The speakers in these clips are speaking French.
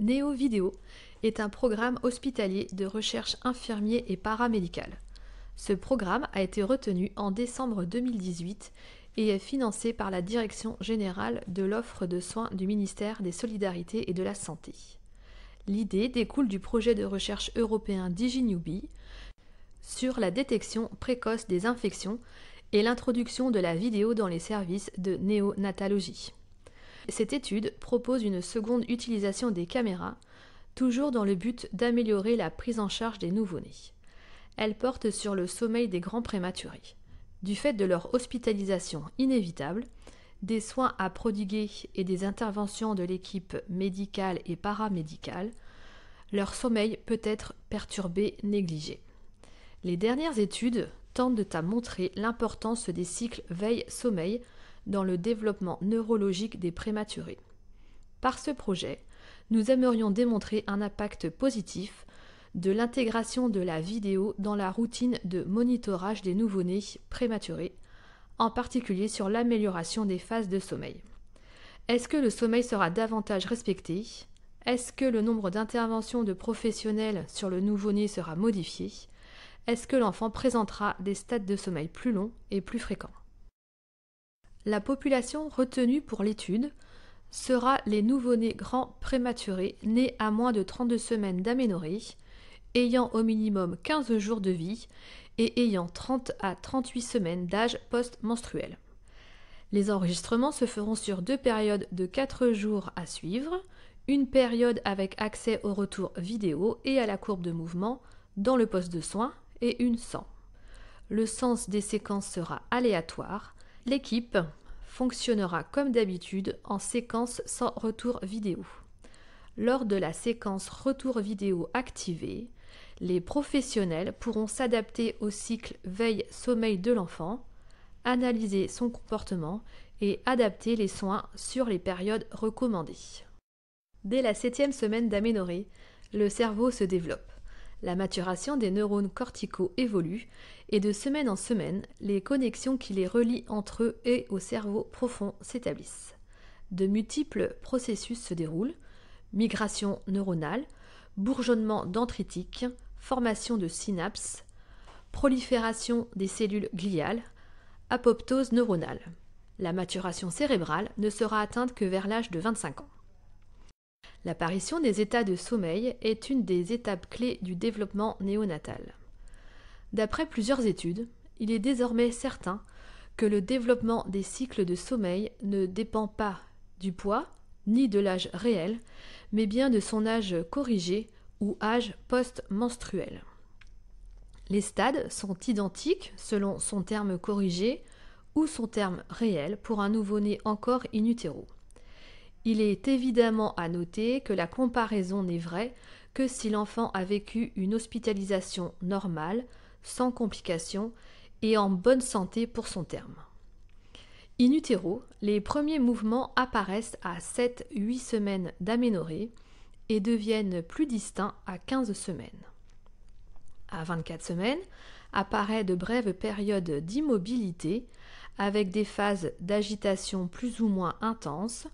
NEOVIDEO est un programme hospitalier de recherche infirmier et paramédical. Ce programme a été retenu en décembre 2018 et est financé par la Direction générale de l'offre de soins du ministère des Solidarités et de la Santé. L'idée découle du projet de recherche européen DigiNewbie sur la détection précoce des infections et l'introduction de la vidéo dans les services de néonatalogie. Cette étude propose une seconde utilisation des caméras, toujours dans le but d'améliorer la prise en charge des nouveau-nés. Elle porte sur le sommeil des grands prématurés. Du fait de leur hospitalisation inévitable, des soins à prodiguer et des interventions de l'équipe médicale et paramédicale, leur sommeil peut être perturbé, négligé. Les dernières études tentent de à montrer l'importance des cycles veille-sommeil dans le développement neurologique des prématurés. Par ce projet, nous aimerions démontrer un impact positif de l'intégration de la vidéo dans la routine de monitorage des nouveau-nés prématurés, en particulier sur l'amélioration des phases de sommeil. Est-ce que le sommeil sera davantage respecté Est-ce que le nombre d'interventions de professionnels sur le nouveau-né sera modifié Est-ce que l'enfant présentera des stades de sommeil plus longs et plus fréquents la population retenue pour l'étude sera les nouveau-nés grands prématurés nés à moins de 32 semaines d'aménorrhée, ayant au minimum 15 jours de vie et ayant 30 à 38 semaines d'âge post-menstruel. Les enregistrements se feront sur deux périodes de 4 jours à suivre, une période avec accès au retour vidéo et à la courbe de mouvement dans le poste de soins et une sans. Le sens des séquences sera aléatoire, L'équipe fonctionnera comme d'habitude en séquence sans retour vidéo. Lors de la séquence retour vidéo activée, les professionnels pourront s'adapter au cycle veille-sommeil de l'enfant, analyser son comportement et adapter les soins sur les périodes recommandées. Dès la septième semaine d'aménorée, le cerveau se développe la maturation des neurones corticaux évolue et de semaine en semaine, les connexions qui les relient entre eux et au cerveau profond s'établissent. De multiples processus se déroulent migration neuronale, bourgeonnement dendritique, formation de synapses, prolifération des cellules gliales, apoptose neuronale. La maturation cérébrale ne sera atteinte que vers l'âge de 25 ans. L'apparition des états de sommeil est une des étapes clés du développement néonatal. D'après plusieurs études, il est désormais certain que le développement des cycles de sommeil ne dépend pas du poids ni de l'âge réel, mais bien de son âge corrigé ou âge post-menstruel. Les stades sont identiques selon son terme corrigé ou son terme réel pour un nouveau-né encore in utero. Il est évidemment à noter que la comparaison n'est vraie que si l'enfant a vécu une hospitalisation normale, sans complications et en bonne santé pour son terme. In utero, les premiers mouvements apparaissent à 7-8 semaines d'aménorrhée et deviennent plus distincts à 15 semaines. À 24 semaines, apparaissent de brèves périodes d'immobilité avec des phases d'agitation plus ou moins intenses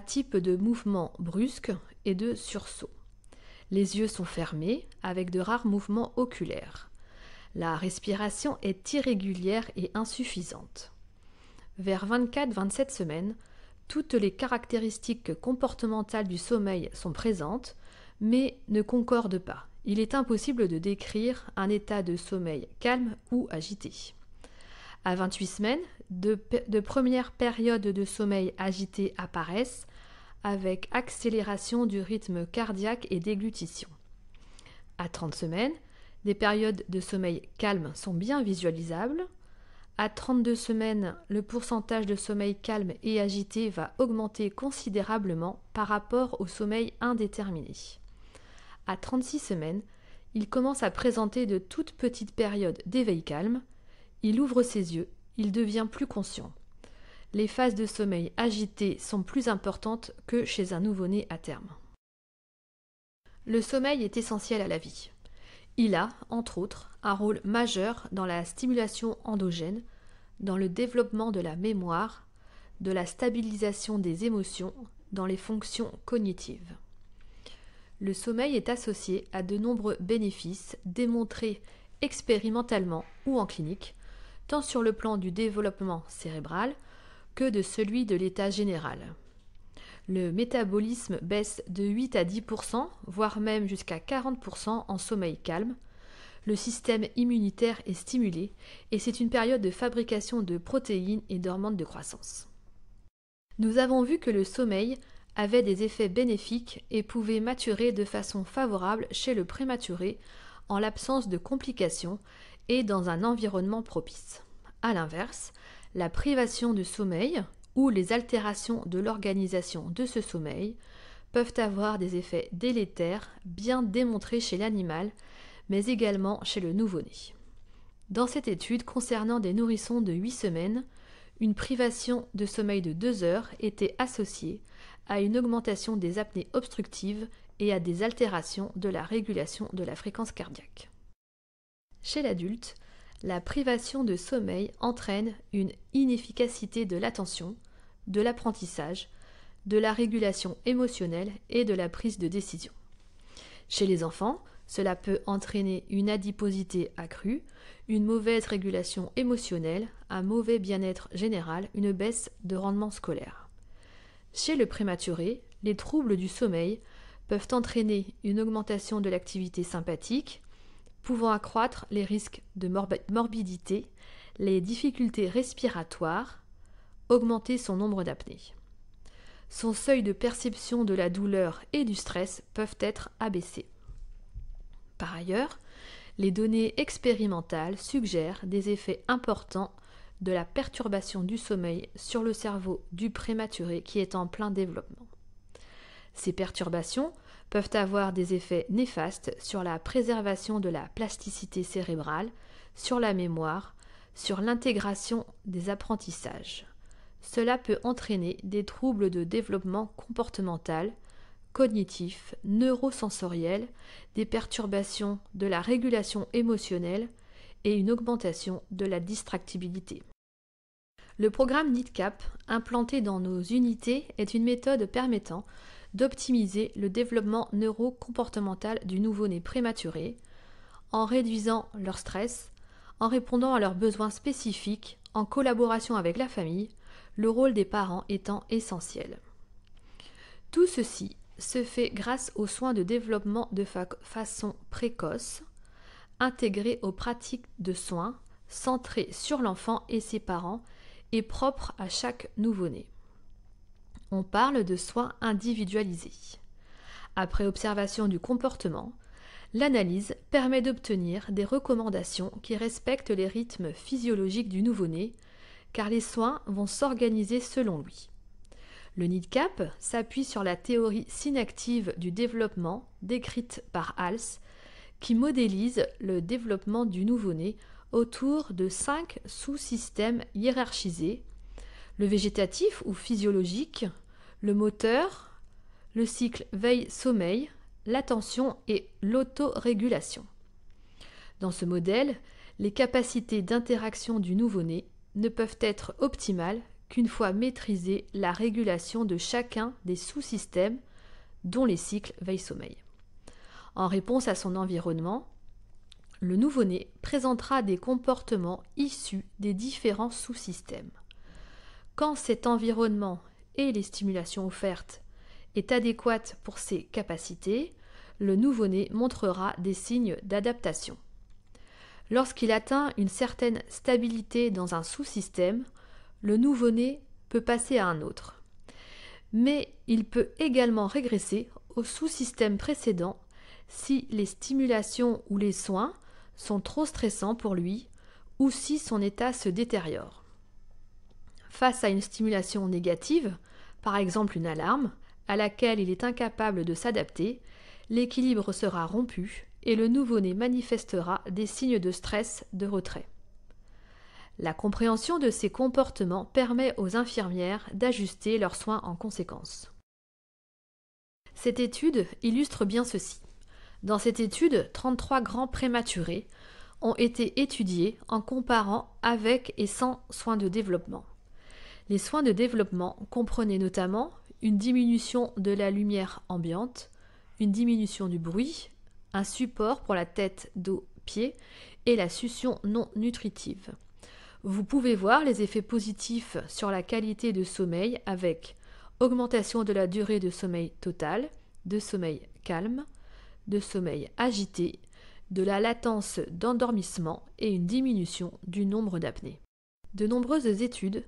type de mouvement brusque et de sursaut. Les yeux sont fermés avec de rares mouvements oculaires. La respiration est irrégulière et insuffisante. Vers 24-27 semaines, toutes les caractéristiques comportementales du sommeil sont présentes, mais ne concordent pas. Il est impossible de décrire un état de sommeil calme ou agité. À 28 semaines, de, premières périodes de sommeil agité apparaissent, avec accélération du rythme cardiaque et déglutition. À 30 semaines, des périodes de sommeil calme sont bien visualisables. À 32 semaines, le pourcentage de sommeil calme et agité va augmenter considérablement par rapport au sommeil indéterminé. À 36 semaines, il commence à présenter de toutes petites périodes d'éveil calme, il ouvre ses yeux il devient plus conscient. Les phases de sommeil agitées sont plus importantes que chez un nouveau-né à terme. Le sommeil est essentiel à la vie. Il a, entre autres, un rôle majeur dans la stimulation endogène, dans le développement de la mémoire, de la stabilisation des émotions, dans les fonctions cognitives. Le sommeil est associé à de nombreux bénéfices démontrés expérimentalement ou en clinique, tant sur le plan du développement cérébral que de celui de l'état général. Le métabolisme baisse de 8 à 10 voire même jusqu'à 40 en sommeil calme. Le système immunitaire est stimulé et c'est une période de fabrication de protéines et d'hormones de croissance. Nous avons vu que le sommeil avait des effets bénéfiques et pouvait maturer de façon favorable chez le prématuré en l'absence de complications et dans un environnement propice. A l'inverse, la privation de sommeil ou les altérations de l'organisation de ce sommeil peuvent avoir des effets délétères bien démontrés chez l'animal, mais également chez le nouveau-né. Dans cette étude concernant des nourrissons de 8 semaines, une privation de sommeil de 2 heures était associée à une augmentation des apnées obstructives et à des altérations de la régulation de la fréquence cardiaque. Chez l'adulte, la privation de sommeil entraîne une inefficacité de l'attention, de l'apprentissage, de la régulation émotionnelle et de la prise de décision. Chez les enfants, cela peut entraîner une adiposité accrue, une mauvaise régulation émotionnelle, un mauvais bien-être général, une baisse de rendement scolaire. Chez le prématuré, les troubles du sommeil peuvent entraîner une augmentation de l'activité sympathique, pouvant accroître les risques de morbidité, les difficultés respiratoires, augmenter son nombre d'apnées. Son seuil de perception de la douleur et du stress peuvent être abaissés. Par ailleurs, les données expérimentales suggèrent des effets importants de la perturbation du sommeil sur le cerveau du prématuré qui est en plein développement. Ces perturbations peuvent avoir des effets néfastes sur la préservation de la plasticité cérébrale, sur la mémoire, sur l'intégration des apprentissages. Cela peut entraîner des troubles de développement comportemental, cognitif, neurosensoriel, des perturbations de la régulation émotionnelle et une augmentation de la distractibilité. Le programme NITCAP, implanté dans nos unités, est une méthode permettant d'optimiser le développement neuro-comportemental du nouveau-né prématuré en réduisant leur stress, en répondant à leurs besoins spécifiques, en collaboration avec la famille, le rôle des parents étant essentiel. Tout ceci se fait grâce aux soins de développement de façon précoce, intégrés aux pratiques de soins, centrées sur l'enfant et ses parents, et propres à chaque nouveau-né. On parle de soins individualisés. Après observation du comportement, l'analyse permet d'obtenir des recommandations qui respectent les rythmes physiologiques du nouveau-né, car les soins vont s'organiser selon lui. Le NIDCAP s'appuie sur la théorie synactive du développement décrite par Hals, qui modélise le développement du nouveau-né autour de cinq sous-systèmes hiérarchisés le végétatif ou physiologique, le moteur, le cycle veille-sommeil, l'attention et l'autorégulation. Dans ce modèle, les capacités d'interaction du nouveau-né ne peuvent être optimales qu'une fois maîtrisée la régulation de chacun des sous-systèmes, dont les cycles veille-sommeil. En réponse à son environnement, le nouveau-né présentera des comportements issus des différents sous-systèmes. Quand cet environnement et les stimulations offertes est adéquate pour ses capacités, le nouveau-né montrera des signes d'adaptation. Lorsqu'il atteint une certaine stabilité dans un sous-système, le nouveau-né peut passer à un autre. Mais il peut également régresser au sous-système précédent si les stimulations ou les soins sont trop stressants pour lui ou si son état se détériore face à une stimulation négative, par exemple une alarme, à laquelle il est incapable de s'adapter, l'équilibre sera rompu et le nouveau-né manifestera des signes de stress, de retrait. La compréhension de ces comportements permet aux infirmières d'ajuster leurs soins en conséquence. Cette étude illustre bien ceci. Dans cette étude, 33 grands prématurés ont été étudiés en comparant avec et sans soins de développement. Les soins de développement comprenaient notamment une diminution de la lumière ambiante, une diminution du bruit, un support pour la tête, dos, pieds et la succion non nutritive. Vous pouvez voir les effets positifs sur la qualité de sommeil avec augmentation de la durée de sommeil total de sommeil calme, de sommeil agité, de la latence d'endormissement et une diminution du nombre d'apnées. De nombreuses études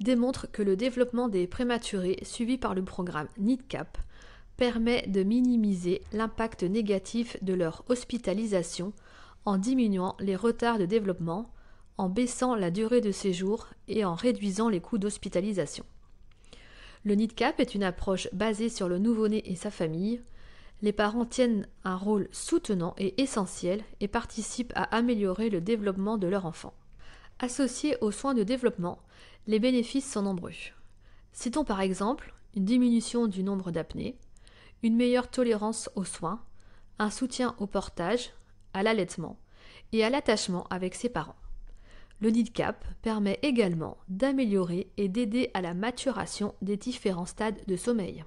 démontre que le développement des prématurés suivi par le programme NIDCAP permet de minimiser l'impact négatif de leur hospitalisation en diminuant les retards de développement, en baissant la durée de séjour et en réduisant les coûts d'hospitalisation. Le NIDCAP est une approche basée sur le nouveau-né et sa famille. Les parents tiennent un rôle soutenant et essentiel et participent à améliorer le développement de leur enfant. Associés aux soins de développement, les bénéfices sont nombreux. Citons par exemple une diminution du nombre d'apnées, une meilleure tolérance aux soins, un soutien au portage, à l'allaitement et à l'attachement avec ses parents. Le NIDCAP permet également d'améliorer et d'aider à la maturation des différents stades de sommeil.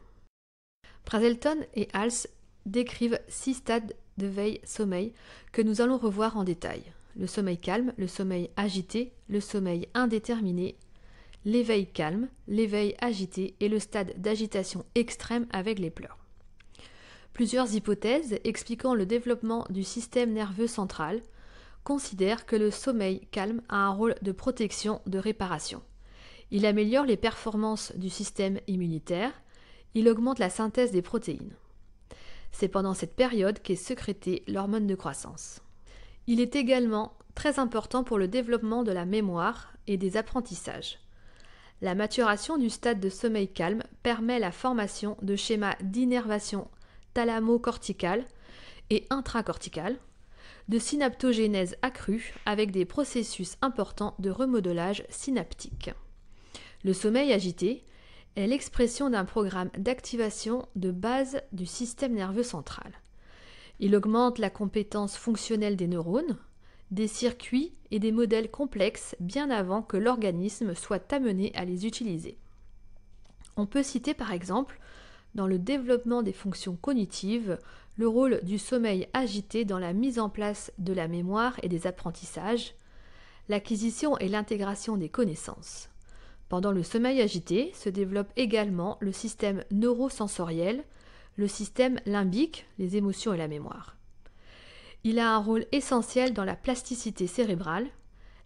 Prazelton et Hals décrivent six stades de veille-sommeil que nous allons revoir en détail. Le sommeil calme, le sommeil agité, le sommeil indéterminé, l'éveil calme, l'éveil agité et le stade d'agitation extrême avec les pleurs. Plusieurs hypothèses expliquant le développement du système nerveux central considèrent que le sommeil calme a un rôle de protection, de réparation. Il améliore les performances du système immunitaire, il augmente la synthèse des protéines. C'est pendant cette période qu'est sécrétée l'hormone de croissance. Il est également très important pour le développement de la mémoire et des apprentissages. La maturation du stade de sommeil calme permet la formation de schémas d'innervation thalamo-corticale et intracorticale, de synaptogénèse accrue avec des processus importants de remodelage synaptique. Le sommeil agité est l'expression d'un programme d'activation de base du système nerveux central. Il augmente la compétence fonctionnelle des neurones, des circuits et des modèles complexes bien avant que l'organisme soit amené à les utiliser. On peut citer par exemple, dans le développement des fonctions cognitives, le rôle du sommeil agité dans la mise en place de la mémoire et des apprentissages, l'acquisition et l'intégration des connaissances. Pendant le sommeil agité se développe également le système neurosensoriel, le système limbique, les émotions et la mémoire. Il a un rôle essentiel dans la plasticité cérébrale.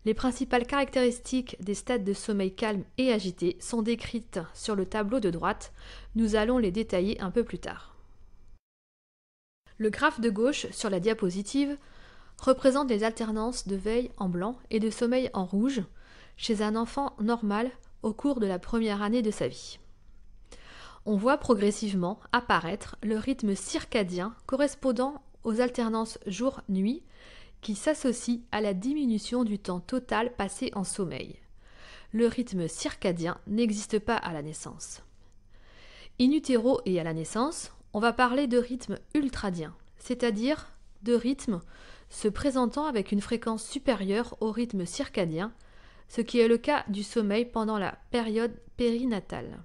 Les principales caractéristiques des stades de sommeil calme et agité sont décrites sur le tableau de droite. Nous allons les détailler un peu plus tard. Le graphe de gauche sur la diapositive représente les alternances de veille en blanc et de sommeil en rouge chez un enfant normal au cours de la première année de sa vie. On voit progressivement apparaître le rythme circadien correspondant aux alternances jour-nuit qui s'associent à la diminution du temps total passé en sommeil. Le rythme circadien n'existe pas à la naissance. In utero et à la naissance, on va parler de rythme ultradien, c'est-à-dire de rythme se présentant avec une fréquence supérieure au rythme circadien, ce qui est le cas du sommeil pendant la période périnatale.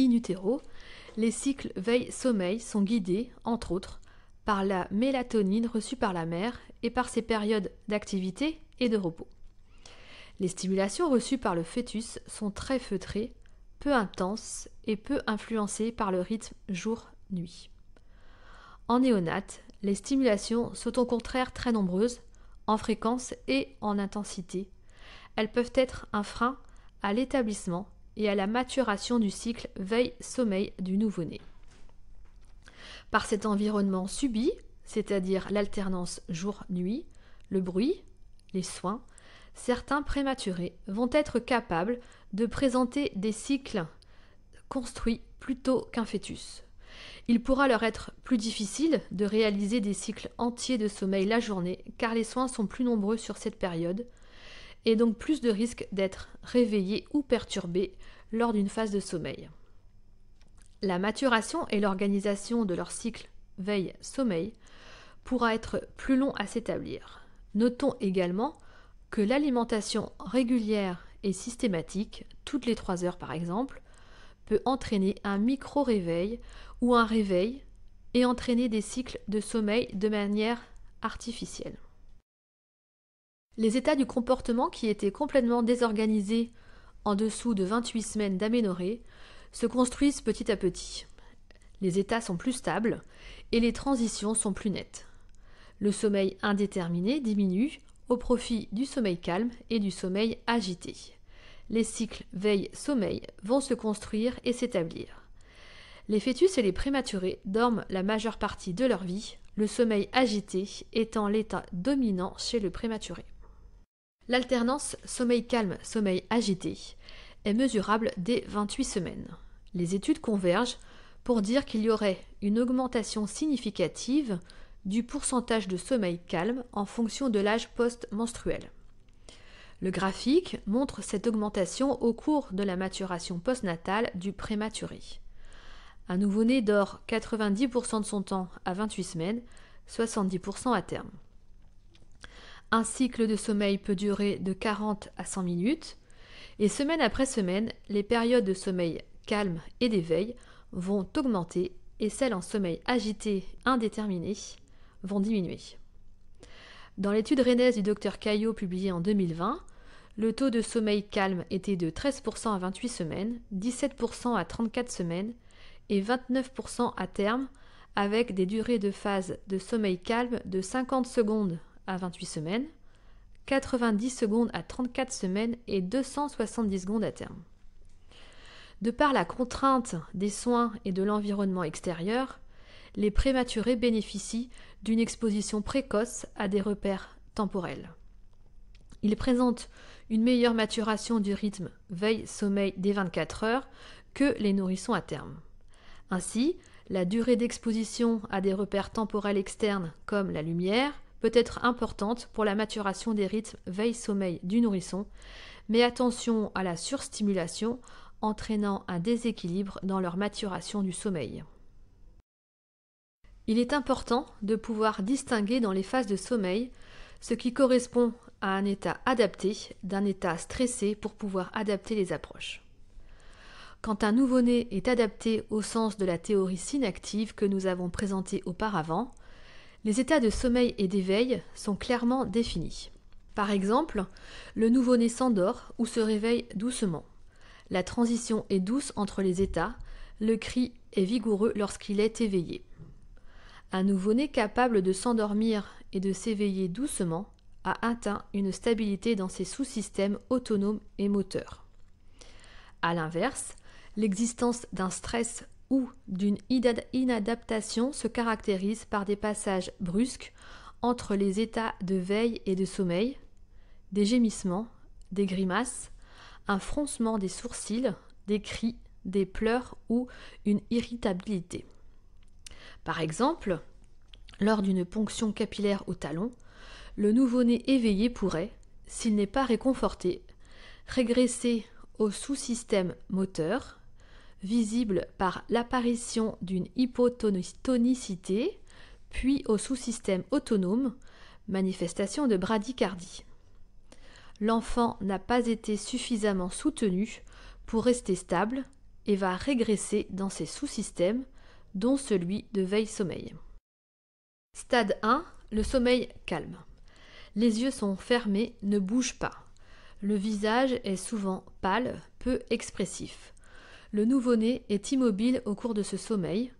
In utero, les cycles veille-sommeil sont guidés, entre autres, par la mélatonine reçue par la mère et par ses périodes d'activité et de repos. Les stimulations reçues par le fœtus sont très feutrées, peu intenses et peu influencées par le rythme jour-nuit. En néonate, les stimulations sont au contraire très nombreuses, en fréquence et en intensité. Elles peuvent être un frein à l'établissement et à la maturation du cycle veille-sommeil du nouveau-né par cet environnement subi, c'est-à-dire l'alternance jour-nuit, le bruit, les soins, certains prématurés vont être capables de présenter des cycles construits plutôt qu'un fœtus. Il pourra leur être plus difficile de réaliser des cycles entiers de sommeil la journée car les soins sont plus nombreux sur cette période et donc plus de risques d'être réveillés ou perturbés lors d'une phase de sommeil. La maturation et l'organisation de leur cycle veille-sommeil pourra être plus long à s'établir. Notons également que l'alimentation régulière et systématique, toutes les 3 heures par exemple, peut entraîner un micro-réveil ou un réveil et entraîner des cycles de sommeil de manière artificielle. Les états du comportement qui étaient complètement désorganisés en dessous de 28 semaines d'aménorrhée se construisent petit à petit. Les états sont plus stables et les transitions sont plus nettes. Le sommeil indéterminé diminue au profit du sommeil calme et du sommeil agité. Les cycles veille-sommeil vont se construire et s'établir. Les fœtus et les prématurés dorment la majeure partie de leur vie, le sommeil agité étant l'état dominant chez le prématuré. L'alternance sommeil calme-sommeil agité est mesurable dès 28 semaines les études convergent pour dire qu'il y aurait une augmentation significative du pourcentage de sommeil calme en fonction de l'âge post-menstruel. Le graphique montre cette augmentation au cours de la maturation postnatale du prématuré. Un nouveau-né dort 90% de son temps à 28 semaines, 70% à terme. Un cycle de sommeil peut durer de 40 à 100 minutes, et semaine après semaine, les périodes de sommeil calme et d'éveil vont augmenter et celles en sommeil agité indéterminé vont diminuer. Dans l'étude rennaise du docteur Caillot publiée en 2020, le taux de sommeil calme était de 13% à 28 semaines, 17% à 34 semaines et 29% à terme, avec des durées de phase de sommeil calme de 50 secondes à 28 semaines, 90 secondes à 34 semaines et 270 secondes à terme. De par la contrainte des soins et de l'environnement extérieur, les prématurés bénéficient d'une exposition précoce à des repères temporels. Ils présentent une meilleure maturation du rythme veille-sommeil des 24 heures que les nourrissons à terme. Ainsi, la durée d'exposition à des repères temporels externes comme la lumière peut être importante pour la maturation des rythmes veille-sommeil du nourrisson, mais attention à la surstimulation entraînant un déséquilibre dans leur maturation du sommeil. Il est important de pouvoir distinguer dans les phases de sommeil ce qui correspond à un état adapté d'un état stressé pour pouvoir adapter les approches. Quand un nouveau-né est adapté au sens de la théorie synactive que nous avons présentée auparavant, les états de sommeil et d'éveil sont clairement définis. Par exemple, le nouveau-né s'endort ou se réveille doucement. La transition est douce entre les états, le cri est vigoureux lorsqu'il est éveillé. Un nouveau-né capable de s'endormir et de s'éveiller doucement a atteint une stabilité dans ses sous-systèmes autonomes et moteurs. A l'inverse, l'existence d'un stress ou d'une inadaptation se caractérise par des passages brusques entre les états de veille et de sommeil, des gémissements, des grimaces, un froncement des sourcils, des cris, des pleurs ou une irritabilité. Par exemple, lors d'une ponction capillaire au talon, le nouveau-né éveillé pourrait, s'il n'est pas réconforté, régresser au sous-système moteur, visible par l'apparition d'une hypotonicité, puis au sous-système autonome, manifestation de bradycardie l'enfant n'a pas été suffisamment soutenu pour rester stable et va régresser dans ses sous-systèmes, dont celui de veille-sommeil. Stade 1, le sommeil calme. Les yeux sont fermés, ne bougent pas. Le visage est souvent pâle, peu expressif. Le nouveau-né est immobile au cours de ce sommeil.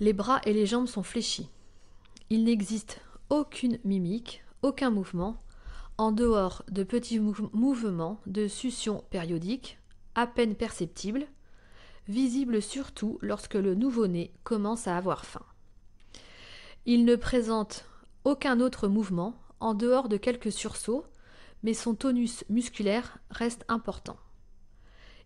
Les bras et les jambes sont fléchis. Il n'existe aucune mimique, aucun mouvement, en dehors de petits mouvements de succion périodique, à peine perceptibles, visibles surtout lorsque le nouveau-né commence à avoir faim. Il ne présente aucun autre mouvement en dehors de quelques sursauts, mais son tonus musculaire reste important.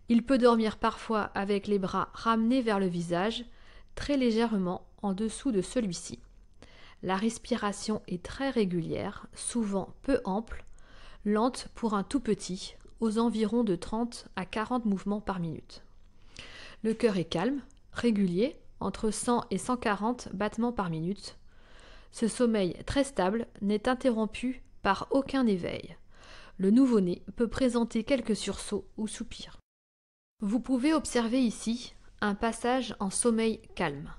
Il peut dormir parfois avec les bras ramenés vers le visage, très légèrement en dessous de celui-ci. La respiration est très régulière, souvent peu ample, lente pour un tout petit, aux environs de 30 à 40 mouvements par minute. Le cœur est calme, régulier, entre 100 et 140 battements par minute. Ce sommeil très stable n'est interrompu par aucun éveil. Le nouveau-né peut présenter quelques sursauts ou soupirs. Vous pouvez observer ici un passage en sommeil calme.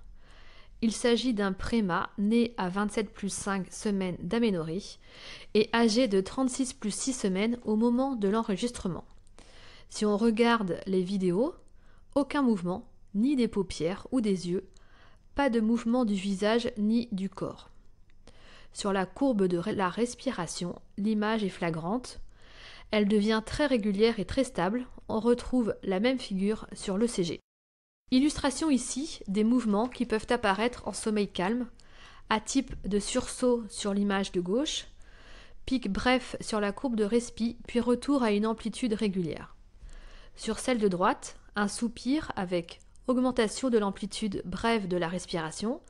Il s'agit d'un préma né à 27 plus 5 semaines d'aménorrhée et âgé de 36 plus 6 semaines au moment de l'enregistrement. Si on regarde les vidéos, aucun mouvement, ni des paupières ou des yeux, pas de mouvement du visage ni du corps. Sur la courbe de la respiration, l'image est flagrante. Elle devient très régulière et très stable. On retrouve la même figure sur l'ECG. Illustration ici des mouvements qui peuvent apparaître en sommeil calme, à type de sursaut sur l'image de gauche, pic bref sur la courbe de respi, puis retour à une amplitude régulière. Sur celle de droite, un soupir avec augmentation de l'amplitude brève de la respiration,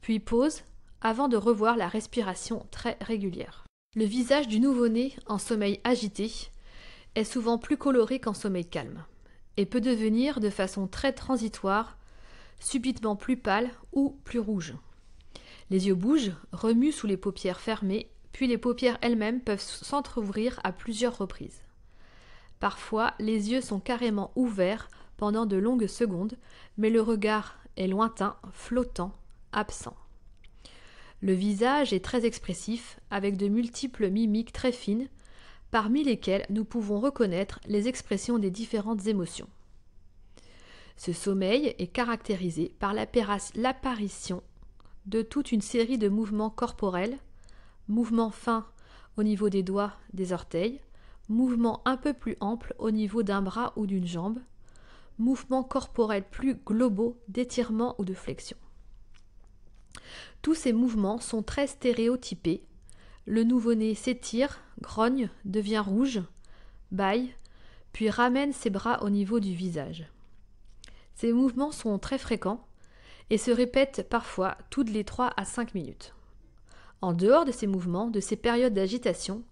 puis pause avant de revoir la respiration très régulière. Le visage du nouveau-né en sommeil agité est souvent plus coloré qu'en sommeil calme et peut devenir de façon très transitoire subitement plus pâle ou plus rouge. Les yeux bougent, remuent sous les paupières fermées, puis les paupières elles-mêmes peuvent s'entr'ouvrir à plusieurs reprises. Parfois, les yeux sont carrément ouverts pendant de longues secondes, mais le regard est lointain, flottant, absent. Le visage est très expressif, avec de multiples mimiques très fines, parmi lesquels nous pouvons reconnaître les expressions des différentes émotions. Ce sommeil est caractérisé par l'apparition de toute une série de mouvements corporels, mouvements fins au niveau des doigts, des orteils, mouvements un peu plus amples au niveau d'un bras ou d'une jambe, mouvements corporels plus globaux d'étirement ou de flexion. Tous ces mouvements sont très stéréotypés le nouveau-né s'étire, grogne, devient rouge, baille, puis ramène ses bras au niveau du visage. Ces mouvements sont très fréquents et se répètent parfois toutes les 3 à 5 minutes. En dehors de ces mouvements, de ces périodes d'agitation,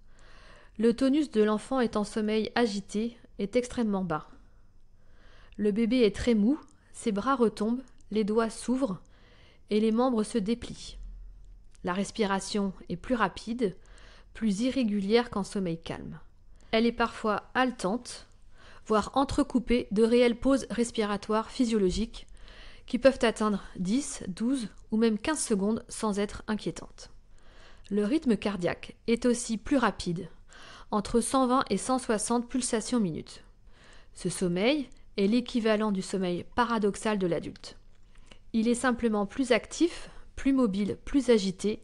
le tonus de l'enfant est en sommeil agité est extrêmement bas. Le bébé est très mou, ses bras retombent, les doigts s'ouvrent et les membres se déplient. La respiration est plus rapide, plus irrégulière qu'en sommeil calme. Elle est parfois haletante, voire entrecoupée de réelles pauses respiratoires physiologiques qui peuvent atteindre 10, 12 ou même 15 secondes sans être inquiétantes. Le rythme cardiaque est aussi plus rapide, entre 120 et 160 pulsations minutes. Ce sommeil est l'équivalent du sommeil paradoxal de l'adulte. Il est simplement plus actif plus mobile, plus agité,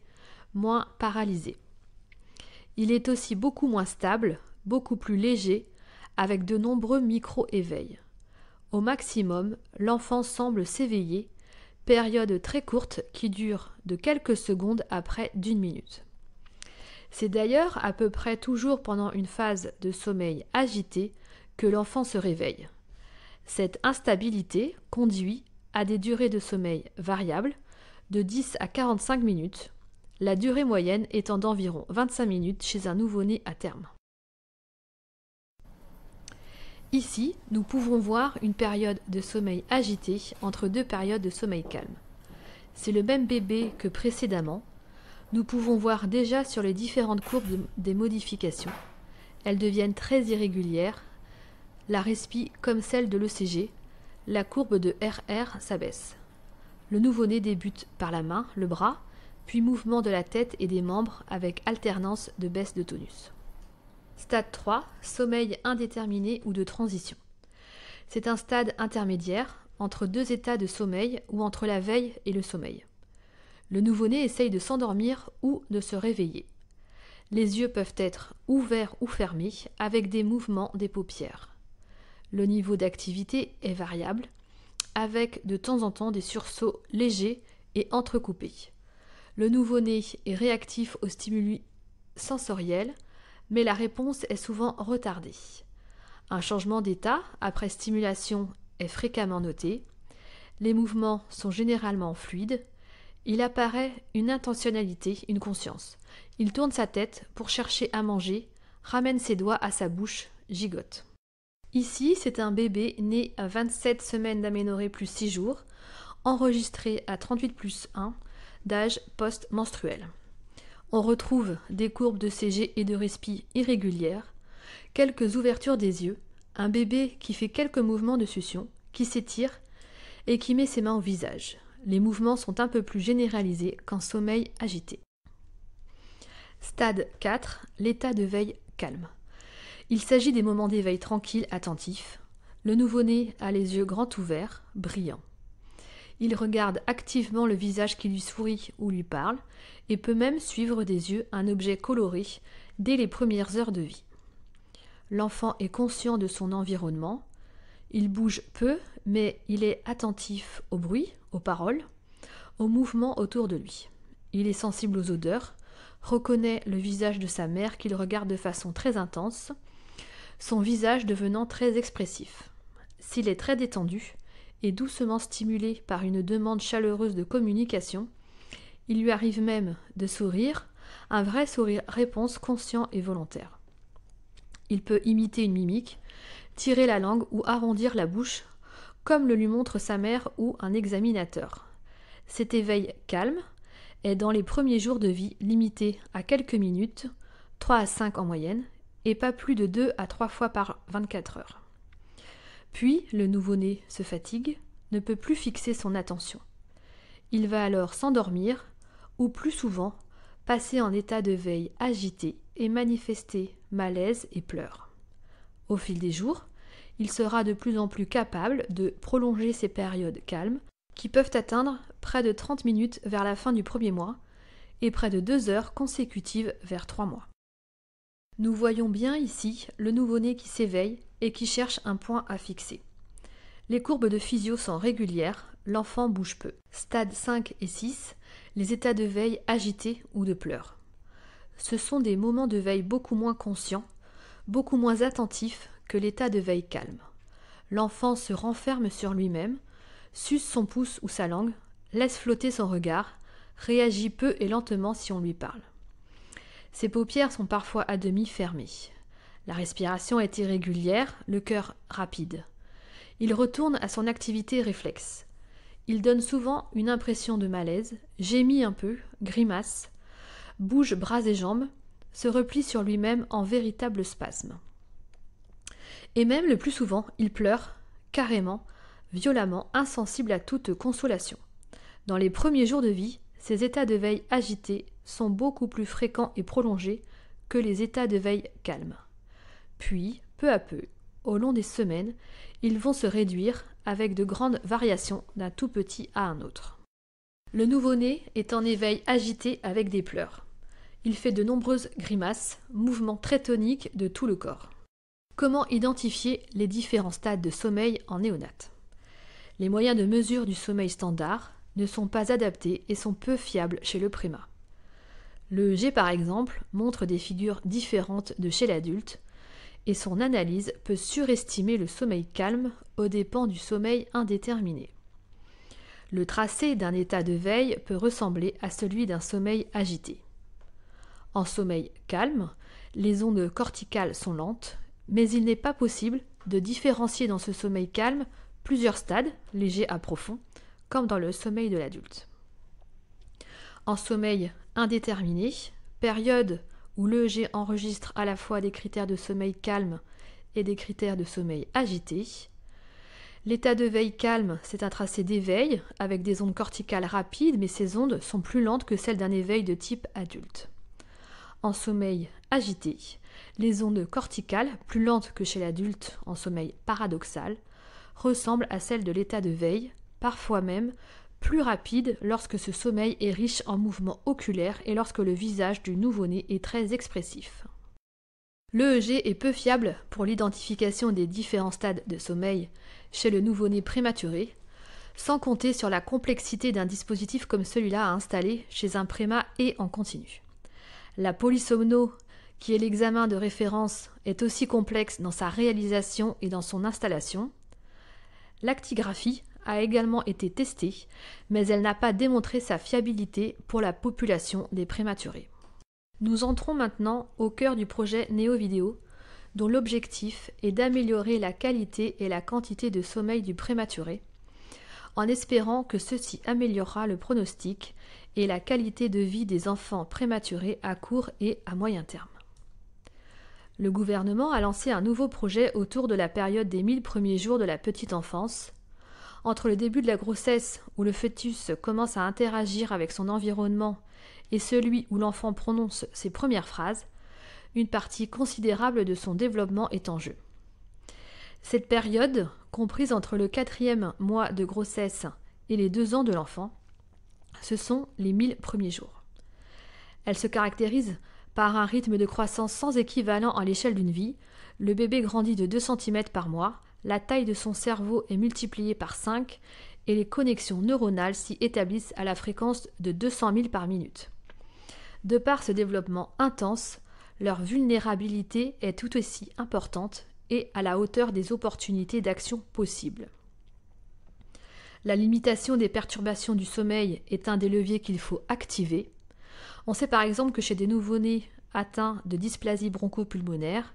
moins paralysé. Il est aussi beaucoup moins stable, beaucoup plus léger, avec de nombreux micro-éveils. Au maximum, l'enfant semble s'éveiller, période très courte qui dure de quelques secondes à près d'une minute. C'est d'ailleurs à peu près toujours pendant une phase de sommeil agité que l'enfant se réveille. Cette instabilité conduit à des durées de sommeil variables, de 10 à 45 minutes, la durée moyenne étant d'environ 25 minutes chez un nouveau-né à terme. Ici, nous pouvons voir une période de sommeil agité entre deux périodes de sommeil calme. C'est le même bébé que précédemment. Nous pouvons voir déjà sur les différentes courbes des modifications. Elles deviennent très irrégulières. La respi comme celle de l'ECG, la courbe de RR s'abaisse. Le nouveau-né débute par la main, le bras, puis mouvement de la tête et des membres avec alternance de baisse de tonus. Stade 3, sommeil indéterminé ou de transition. C'est un stade intermédiaire entre deux états de sommeil ou entre la veille et le sommeil. Le nouveau-né essaye de s'endormir ou de se réveiller. Les yeux peuvent être ouverts ou fermés avec des mouvements des paupières. Le niveau d'activité est variable avec de temps en temps des sursauts légers et entrecoupés. Le nouveau-né est réactif aux stimuli sensoriels, mais la réponse est souvent retardée. Un changement d'état après stimulation est fréquemment noté. Les mouvements sont généralement fluides. Il apparaît une intentionnalité, une conscience. Il tourne sa tête pour chercher à manger, ramène ses doigts à sa bouche, gigote. Ici, c'est un bébé né à 27 semaines d'aménorrhée plus 6 jours, enregistré à 38 plus 1 d'âge post-menstruel. On retrouve des courbes de CG et de respi irrégulières, quelques ouvertures des yeux, un bébé qui fait quelques mouvements de succion, qui s'étire et qui met ses mains au visage. Les mouvements sont un peu plus généralisés qu'en sommeil agité. Stade 4, l'état de veille calme. Il s'agit des moments d'éveil tranquille, attentif. Le nouveau-né a les yeux grands ouverts, brillants. Il regarde activement le visage qui lui sourit ou lui parle, et peut même suivre des yeux un objet coloré dès les premières heures de vie. L'enfant est conscient de son environnement, il bouge peu, mais il est attentif au bruit, aux paroles, aux mouvements autour de lui. Il est sensible aux odeurs, reconnaît le visage de sa mère qu'il regarde de façon très intense, son visage devenant très expressif. S'il est très détendu et doucement stimulé par une demande chaleureuse de communication, il lui arrive même de sourire, un vrai sourire réponse conscient et volontaire. Il peut imiter une mimique, tirer la langue ou arrondir la bouche, comme le lui montre sa mère ou un examinateur. Cet éveil calme est dans les premiers jours de vie limité à quelques minutes, 3 à 5 en moyenne, et pas plus de deux à trois fois par 24 heures. Puis le nouveau-né se fatigue, ne peut plus fixer son attention. Il va alors s'endormir, ou plus souvent, passer en état de veille agité et manifester malaise et pleurs. Au fil des jours, il sera de plus en plus capable de prolonger ces périodes calmes, qui peuvent atteindre près de 30 minutes vers la fin du premier mois, et près de deux heures consécutives vers trois mois. Nous voyons bien ici le nouveau-né qui s'éveille et qui cherche un point à fixer. Les courbes de physio sont régulières, l'enfant bouge peu. Stade 5 et 6, les états de veille agités ou de pleurs. Ce sont des moments de veille beaucoup moins conscients, beaucoup moins attentifs que l'état de veille calme. L'enfant se renferme sur lui-même, suce son pouce ou sa langue, laisse flotter son regard, réagit peu et lentement si on lui parle. Ses paupières sont parfois à demi fermées. La respiration est irrégulière, le cœur rapide. Il retourne à son activité réflexe. Il donne souvent une impression de malaise, gémit un peu, grimace, bouge bras et jambes, se replie sur lui-même en véritable spasme. Et même le plus souvent, il pleure, carrément, violemment, insensible à toute consolation. Dans les premiers jours de vie, ses états de veille agités sont beaucoup plus fréquents et prolongés que les états de veille calmes. Puis, peu à peu, au long des semaines, ils vont se réduire avec de grandes variations d'un tout petit à un autre. Le nouveau-né est en éveil agité avec des pleurs. Il fait de nombreuses grimaces, mouvements très toniques de tout le corps. Comment identifier les différents stades de sommeil en néonate Les moyens de mesure du sommeil standard ne sont pas adaptés et sont peu fiables chez le primat. Le G par exemple montre des figures différentes de chez l'adulte, et son analyse peut surestimer le sommeil calme au dépens du sommeil indéterminé. Le tracé d'un état de veille peut ressembler à celui d'un sommeil agité. En sommeil calme, les ondes corticales sont lentes, mais il n'est pas possible de différencier dans ce sommeil calme plusieurs stades, légers à profond, comme dans le sommeil de l'adulte en sommeil indéterminé, période où l'EEG enregistre à la fois des critères de sommeil calme et des critères de sommeil agité. L'état de veille calme, c'est un tracé d'éveil avec des ondes corticales rapides, mais ces ondes sont plus lentes que celles d'un éveil de type adulte. En sommeil agité, les ondes corticales, plus lentes que chez l'adulte en sommeil paradoxal, ressemblent à celles de l'état de veille, parfois même plus rapide lorsque ce sommeil est riche en mouvements oculaires et lorsque le visage du nouveau-né est très expressif. L'EEG est peu fiable pour l'identification des différents stades de sommeil chez le nouveau-né prématuré, sans compter sur la complexité d'un dispositif comme celui-là à installer chez un préma et en continu. La polysomno, qui est l'examen de référence, est aussi complexe dans sa réalisation et dans son installation. L'actigraphie, a également été testée, mais elle n'a pas démontré sa fiabilité pour la population des prématurés. Nous entrons maintenant au cœur du projet NéoVidéo, dont l'objectif est d'améliorer la qualité et la quantité de sommeil du prématuré, en espérant que ceci améliorera le pronostic et la qualité de vie des enfants prématurés à court et à moyen terme. Le gouvernement a lancé un nouveau projet autour de la période des 1000 premiers jours de la petite enfance, entre le début de la grossesse où le fœtus commence à interagir avec son environnement et celui où l'enfant prononce ses premières phrases, une partie considérable de son développement est en jeu. Cette période, comprise entre le quatrième mois de grossesse et les deux ans de l'enfant, ce sont les mille premiers jours. Elle se caractérise par un rythme de croissance sans équivalent à l'échelle d'une vie, le bébé grandit de 2 cm par mois, la taille de son cerveau est multipliée par 5 et les connexions neuronales s'y établissent à la fréquence de 200 000 par minute. De par ce développement intense, leur vulnérabilité est tout aussi importante et à la hauteur des opportunités d'action possibles. La limitation des perturbations du sommeil est un des leviers qu'il faut activer. On sait par exemple que chez des nouveau-nés atteints de dysplasie bronchopulmonaire,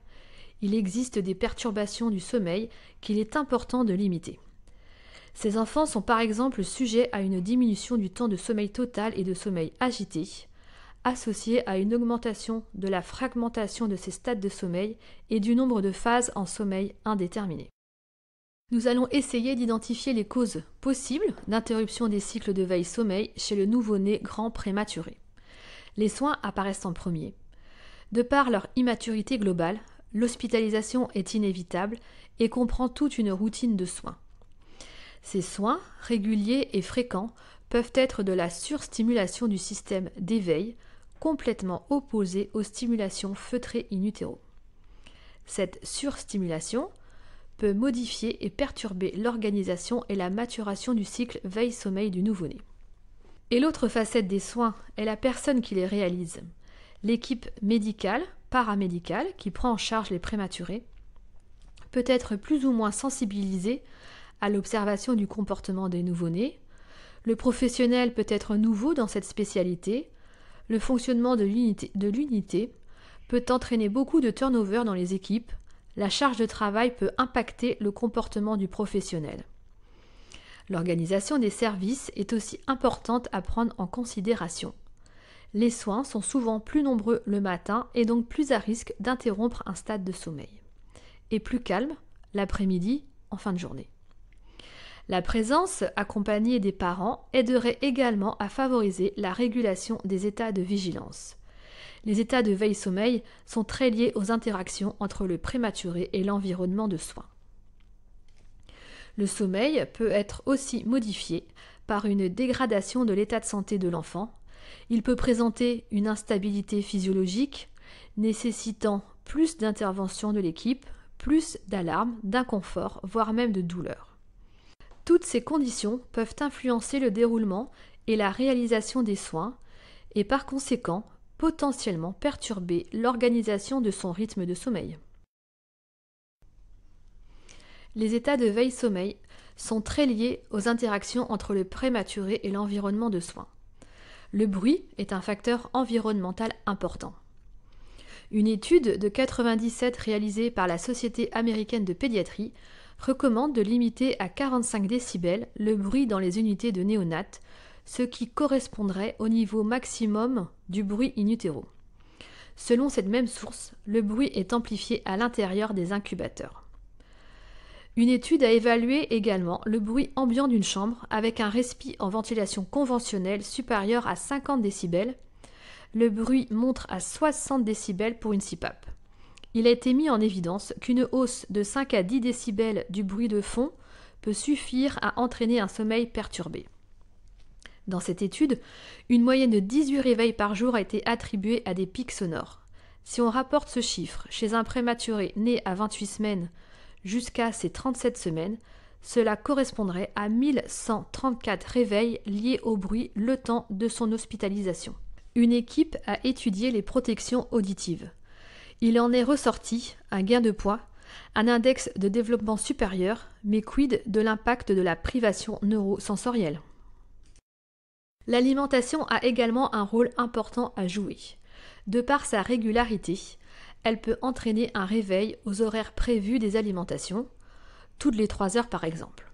il existe des perturbations du sommeil qu'il est important de limiter. Ces enfants sont par exemple sujets à une diminution du temps de sommeil total et de sommeil agité, associée à une augmentation de la fragmentation de ces stades de sommeil et du nombre de phases en sommeil indéterminé. Nous allons essayer d'identifier les causes possibles d'interruption des cycles de veille-sommeil chez le nouveau-né grand prématuré. Les soins apparaissent en premier. De par leur immaturité globale, l'hospitalisation est inévitable et comprend toute une routine de soins. Ces soins, réguliers et fréquents, peuvent être de la surstimulation du système d'éveil, complètement opposée aux stimulations feutrées in utero. Cette surstimulation peut modifier et perturber l'organisation et la maturation du cycle veille-sommeil du nouveau-né. Et l'autre facette des soins est la personne qui les réalise. L'équipe médicale, paramédical qui prend en charge les prématurés peut être plus ou moins sensibilisé à l'observation du comportement des nouveau-nés, le professionnel peut être nouveau dans cette spécialité, le fonctionnement de l'unité peut entraîner beaucoup de turnover dans les équipes, la charge de travail peut impacter le comportement du professionnel. L'organisation des services est aussi importante à prendre en considération les soins sont souvent plus nombreux le matin et donc plus à risque d'interrompre un stade de sommeil. Et plus calme l'après-midi en fin de journée. La présence accompagnée des parents aiderait également à favoriser la régulation des états de vigilance. Les états de veille-sommeil sont très liés aux interactions entre le prématuré et l'environnement de soins. Le sommeil peut être aussi modifié par une dégradation de l'état de santé de l'enfant, il peut présenter une instabilité physiologique nécessitant plus d'intervention de l'équipe, plus d'alarme, d'inconfort, voire même de douleur. Toutes ces conditions peuvent influencer le déroulement et la réalisation des soins et par conséquent potentiellement perturber l'organisation de son rythme de sommeil. Les états de veille-sommeil sont très liés aux interactions entre le prématuré et l'environnement de soins le bruit est un facteur environnemental important. Une étude de 97 réalisée par la Société américaine de pédiatrie recommande de limiter à 45 décibels le bruit dans les unités de néonates, ce qui correspondrait au niveau maximum du bruit in utero. Selon cette même source, le bruit est amplifié à l'intérieur des incubateurs. Une étude a évalué également le bruit ambiant d'une chambre avec un respi en ventilation conventionnelle supérieur à 50 décibels. Le bruit montre à 60 décibels pour une CPAP. Il a été mis en évidence qu'une hausse de 5 à 10 décibels du bruit de fond peut suffire à entraîner un sommeil perturbé. Dans cette étude, une moyenne de 18 réveils par jour a été attribuée à des pics sonores. Si on rapporte ce chiffre chez un prématuré né à 28 semaines jusqu'à ses 37 semaines, cela correspondrait à 1134 réveils liés au bruit le temps de son hospitalisation. Une équipe a étudié les protections auditives. Il en est ressorti un gain de poids, un index de développement supérieur, mais quid de l'impact de la privation neurosensorielle L'alimentation a également un rôle important à jouer. De par sa régularité, elle peut entraîner un réveil aux horaires prévus des alimentations, toutes les 3 heures par exemple.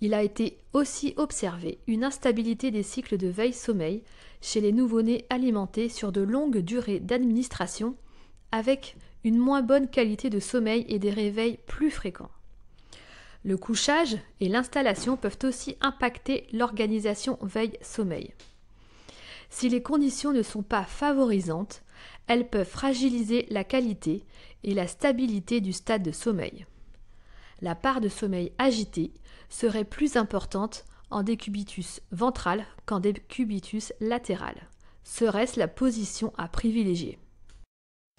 Il a été aussi observé une instabilité des cycles de veille-sommeil chez les nouveau-nés alimentés sur de longues durées d'administration avec une moins bonne qualité de sommeil et des réveils plus fréquents. Le couchage et l'installation peuvent aussi impacter l'organisation veille-sommeil. Si les conditions ne sont pas favorisantes, elles peuvent fragiliser la qualité et la stabilité du stade de sommeil. La part de sommeil agité serait plus importante en décubitus ventral qu'en décubitus latéral. Serait-ce la position à privilégier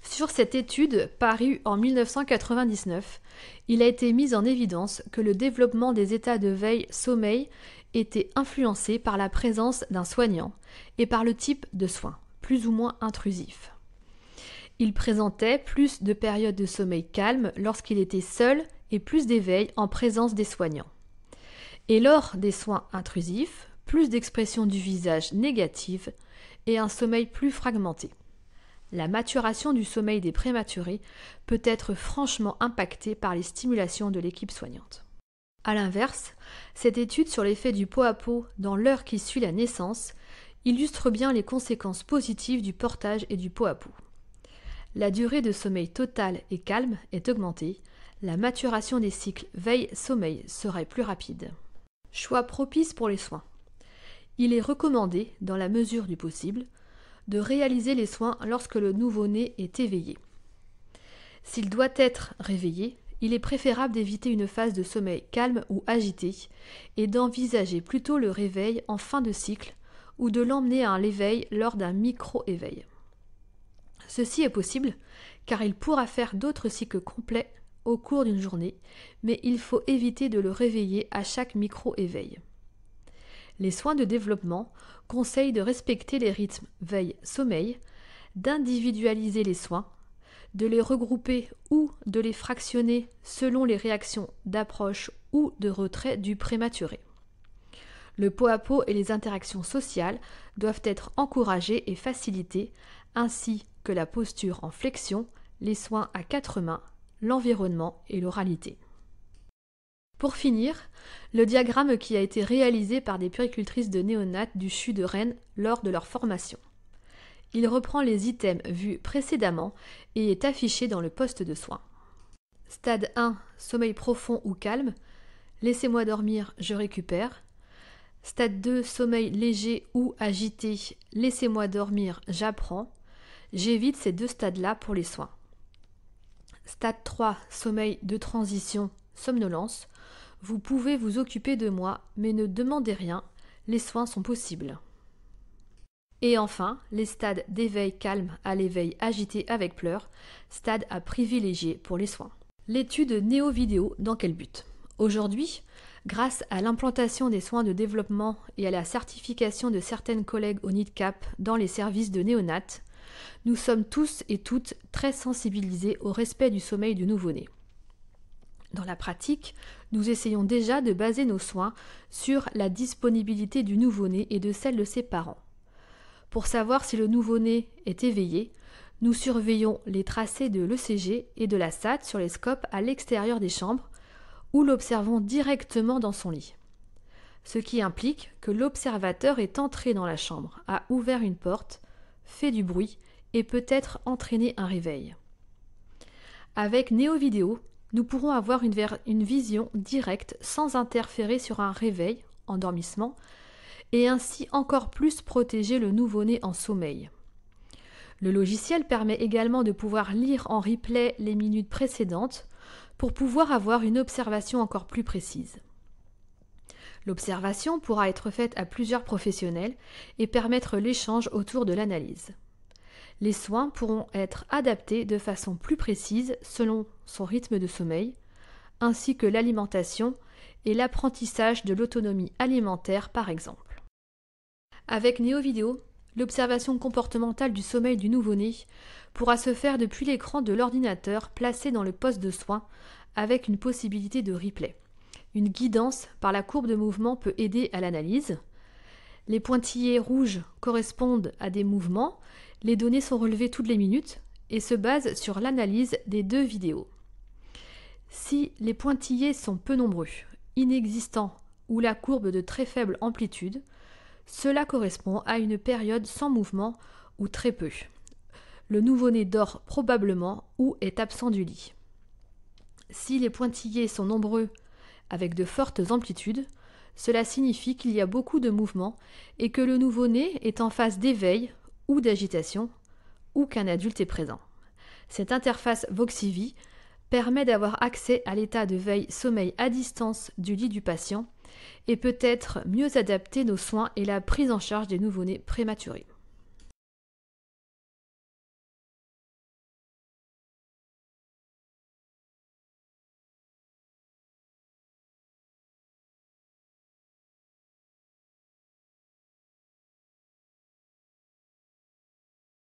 Sur cette étude parue en 1999, il a été mis en évidence que le développement des états de veille sommeil était influencé par la présence d'un soignant et par le type de soins, plus ou moins intrusif. Il présentait plus de périodes de sommeil calme lorsqu'il était seul et plus d'éveil en présence des soignants. Et lors des soins intrusifs, plus d'expression du visage négative et un sommeil plus fragmenté. La maturation du sommeil des prématurés peut être franchement impactée par les stimulations de l'équipe soignante. A l'inverse, cette étude sur l'effet du pot à pot dans l'heure qui suit la naissance illustre bien les conséquences positives du portage et du pot à pot la durée de sommeil total et calme est augmentée, la maturation des cycles veille-sommeil serait plus rapide. Choix propice pour les soins. Il est recommandé, dans la mesure du possible, de réaliser les soins lorsque le nouveau-né est éveillé. S'il doit être réveillé, il est préférable d'éviter une phase de sommeil calme ou agitée et d'envisager plutôt le réveil en fin de cycle ou de l'emmener à un l'éveil lors d'un micro-éveil. Ceci est possible car il pourra faire d'autres cycles complets au cours d'une journée, mais il faut éviter de le réveiller à chaque micro-éveil. Les soins de développement conseillent de respecter les rythmes veille-sommeil, d'individualiser les soins, de les regrouper ou de les fractionner selon les réactions d'approche ou de retrait du prématuré. Le pot à pot et les interactions sociales doivent être encouragées et facilitées, ainsi que la posture en flexion, les soins à quatre mains, l'environnement et l'oralité. Pour finir, le diagramme qui a été réalisé par des puricultrices de néonates du CHU de Rennes lors de leur formation. Il reprend les items vus précédemment et est affiché dans le poste de soins. Stade 1, sommeil profond ou calme. Laissez-moi dormir, je récupère. Stade 2, sommeil léger ou agité. Laissez-moi dormir, j'apprends. J'évite ces deux stades-là pour les soins. Stade 3, sommeil de transition, somnolence. Vous pouvez vous occuper de moi, mais ne demandez rien, les soins sont possibles. Et enfin, les stades d'éveil calme à l'éveil agité avec pleurs, stade à privilégier pour les soins. L'étude néo-vidéo dans quel but Aujourd'hui, Grâce à l'implantation des soins de développement et à la certification de certaines collègues au NIDCAP dans les services de Néonat, nous sommes tous et toutes très sensibilisés au respect du sommeil du nouveau-né. Dans la pratique, nous essayons déjà de baser nos soins sur la disponibilité du nouveau-né et de celle de ses parents. Pour savoir si le nouveau-né est éveillé, nous surveillons les tracés de l'ECG et de la SAT sur les scopes à l'extérieur des chambres ou l'observons directement dans son lit. Ce qui implique que l'observateur est entré dans la chambre, a ouvert une porte, fait du bruit et peut-être entraîné un réveil. Avec Vidéo, nous pourrons avoir une, une, vision directe sans interférer sur un réveil, endormissement, et ainsi encore plus protéger le nouveau-né en sommeil. Le logiciel permet également de pouvoir lire en replay les minutes précédentes pour pouvoir avoir une observation encore plus précise. L'observation pourra être faite à plusieurs professionnels et permettre l'échange autour de l'analyse. Les soins pourront être adaptés de façon plus précise selon son rythme de sommeil, ainsi que l'alimentation et l'apprentissage de l'autonomie alimentaire par exemple. Avec NéoVidéo, l'observation comportementale du sommeil du nouveau-né pourra se faire depuis l'écran de l'ordinateur placé dans le poste de soins avec une possibilité de replay. Une guidance par la courbe de mouvement peut aider à l'analyse. Les pointillés rouges correspondent à des mouvements, les données sont relevées toutes les minutes et se basent sur l'analyse des deux vidéos. Si les pointillés sont peu nombreux, inexistants ou la courbe de très faible amplitude, cela correspond à une période sans mouvement ou très peu. Le nouveau-né dort probablement ou est absent du lit. Si les pointillés sont nombreux avec de fortes amplitudes, cela signifie qu'il y a beaucoup de mouvements et que le nouveau-né est en phase d'éveil ou d'agitation ou qu'un adulte est présent. Cette interface VOXIVI permet d'avoir accès à l'état de veille sommeil à distance du lit du patient et peut-être mieux adapter nos soins et la prise en charge des nouveau-nés prématurés.